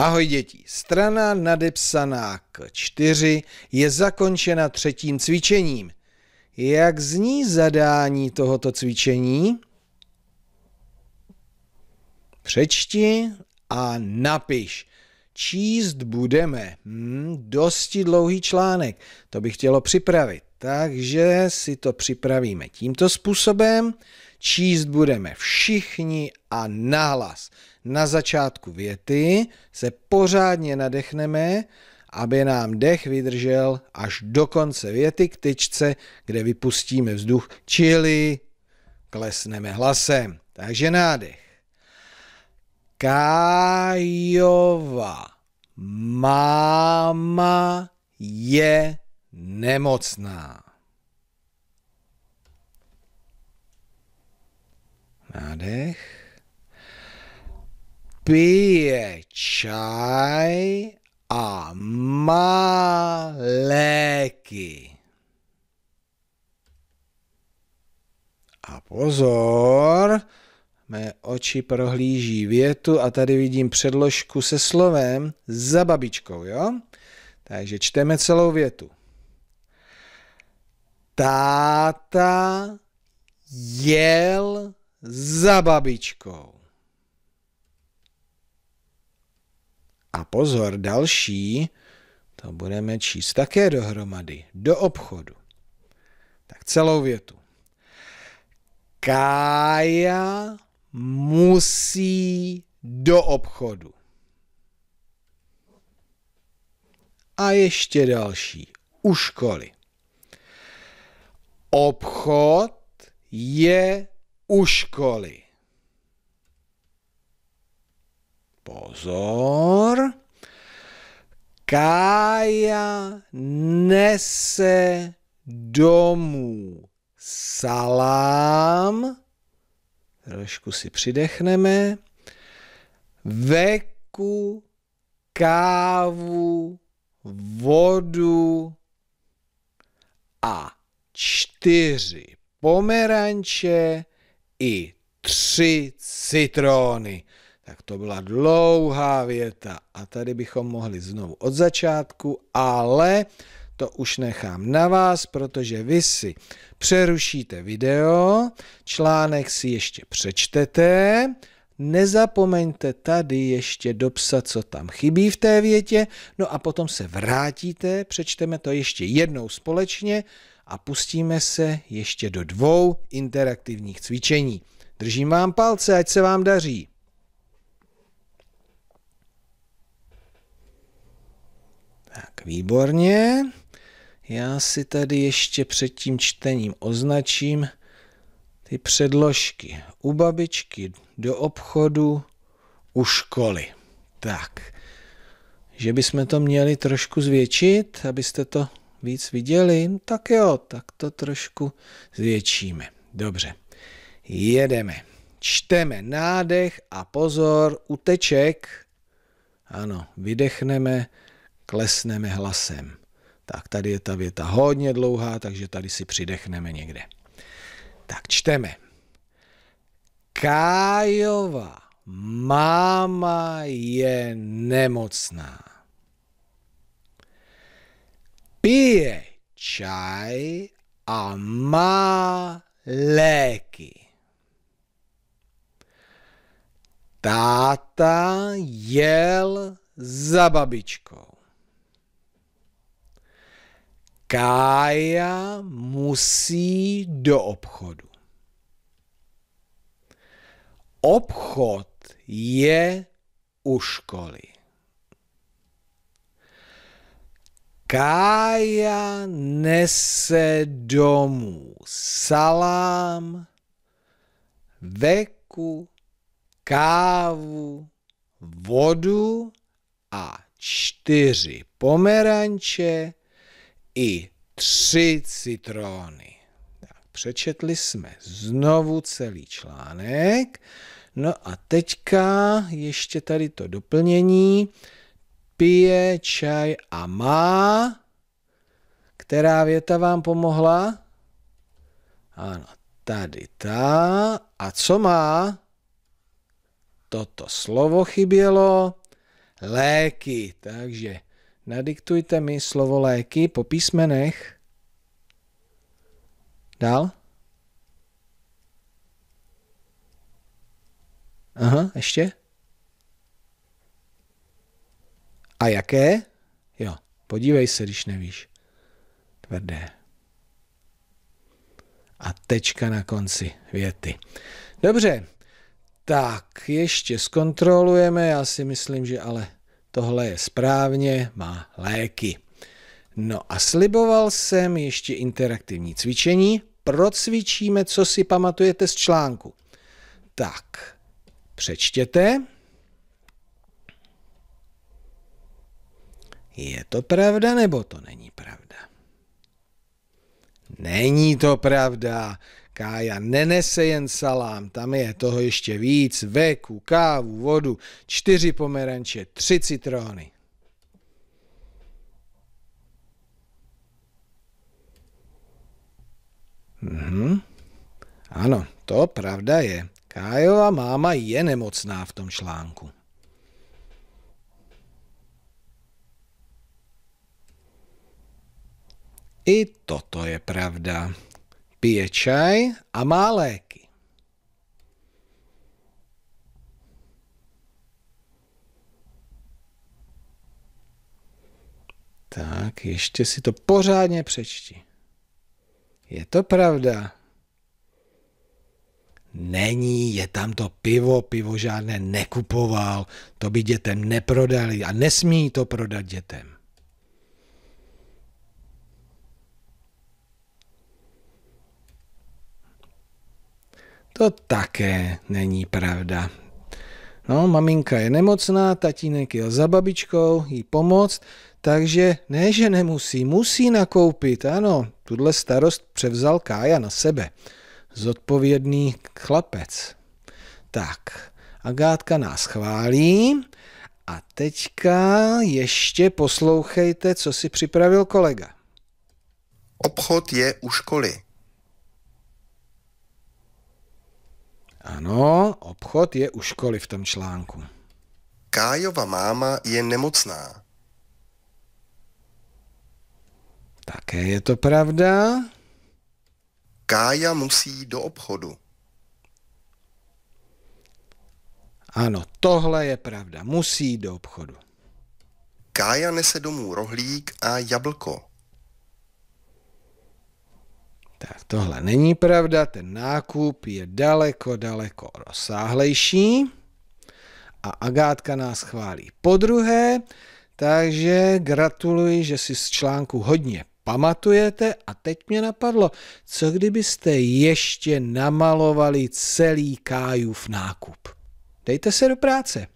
Ahoj děti, strana nadepsaná K4 je zakončena třetím cvičením. Jak zní zadání tohoto cvičení? Přečti a napiš. Číst budeme. Hmm, dosti dlouhý článek, to bych chtělo připravit. Takže si to připravíme tímto způsobem. Číst budeme všichni a nahlas. Na začátku věty se pořádně nadechneme, aby nám dech vydržel až do konce věty k tyčce, kde vypustíme vzduch, čili klesneme hlasem. Takže nádech. Kájova máma je nemocná. nádech, pije čaj a má léky. A pozor, mé oči prohlíží větu a tady vidím předložku se slovem za babičkou, jo? Takže čteme celou větu. Táta jel za babičkou. A pozor, další, to budeme číst také dohromady, do obchodu. Tak celou větu. Kája musí do obchodu. A ještě další, u školy. Obchod je u školy. Pozor! Kája nese domů salám. Trošku si přidechneme. Veku, kávu, vodu a čtyři pomeranče i tři citrony. Tak to byla dlouhá věta a tady bychom mohli znovu od začátku, ale to už nechám na vás, protože vy si přerušíte video, článek si ještě přečtete, nezapomeňte tady ještě dopsat, co tam chybí v té větě, no a potom se vrátíte, přečteme to ještě jednou společně, a pustíme se ještě do dvou interaktivních cvičení. Držím vám palce, ať se vám daří. Tak, výborně. Já si tady ještě před tím čtením označím ty předložky u babičky, do obchodu, u školy. Tak, že bychom to měli trošku zvětšit, abyste to víc viděli, no tak jo, tak to trošku zvětšíme. Dobře, jedeme. Čteme nádech a pozor, uteček. Ano, vydechneme, klesneme hlasem. Tak tady je ta věta hodně dlouhá, takže tady si přidechneme někde. Tak čteme. Kájova máma je nemocná pije čaj a má léky. Táta jel za babičkou. Kája musí do obchodu. Obchod je u školy. Kája nese domů salám, veku, kávu, vodu a čtyři pomeranče i tři citrony. Tak, přečetli jsme znovu celý článek. No a teďka ještě tady to doplnění pije čaj a má. Která věta vám pomohla? Ano, tady ta. A co má? Toto slovo chybělo. Léky. Takže nadiktujte mi slovo léky po písmenech. Dál. Aha, ještě. A jaké? Jo, podívej se, když nevíš. Tvrdé. A tečka na konci věty. Dobře, tak ještě zkontrolujeme, já si myslím, že ale tohle je správně, má léky. No a sliboval jsem ještě interaktivní cvičení. Procvičíme, co si pamatujete z článku. Tak, přečtěte. Je to pravda nebo to není pravda? Není to pravda. Kája nenese jen salám, tam je toho ještě víc, veku, kávu, vodu, čtyři pomeranče, tři citrony. Mhm. Ano, to pravda je. Kájova máma je nemocná v tom článku. I toto je pravda. Pije čaj a má léky. Tak, ještě si to pořádně přečti. Je to pravda. Není, je tam to pivo, pivo žádné nekupoval, to by dětem neprodali a nesmí to prodat dětem. To také není pravda. No, maminka je nemocná, tatínek jel za babičkou jí pomoct, takže ne, že nemusí, musí nakoupit, ano. Tuhle starost převzal Kája na sebe. Zodpovědný chlapec. Tak, Agátka nás chválí a teďka ještě poslouchejte, co si připravil kolega. Obchod je u školy. Ano, obchod je u školy v tom článku. Kájova máma je nemocná. Také je to pravda. Kája musí do obchodu. Ano, tohle je pravda. Musí do obchodu. Kája nese domů rohlík a jablko. Tak tohle není pravda, ten nákup je daleko, daleko rozsáhlejší. A Agátka nás chválí po druhé, takže gratuluji, že si z článku hodně pamatujete a teď mě napadlo, co kdybyste ještě namalovali celý Kájův nákup. Dejte se do práce.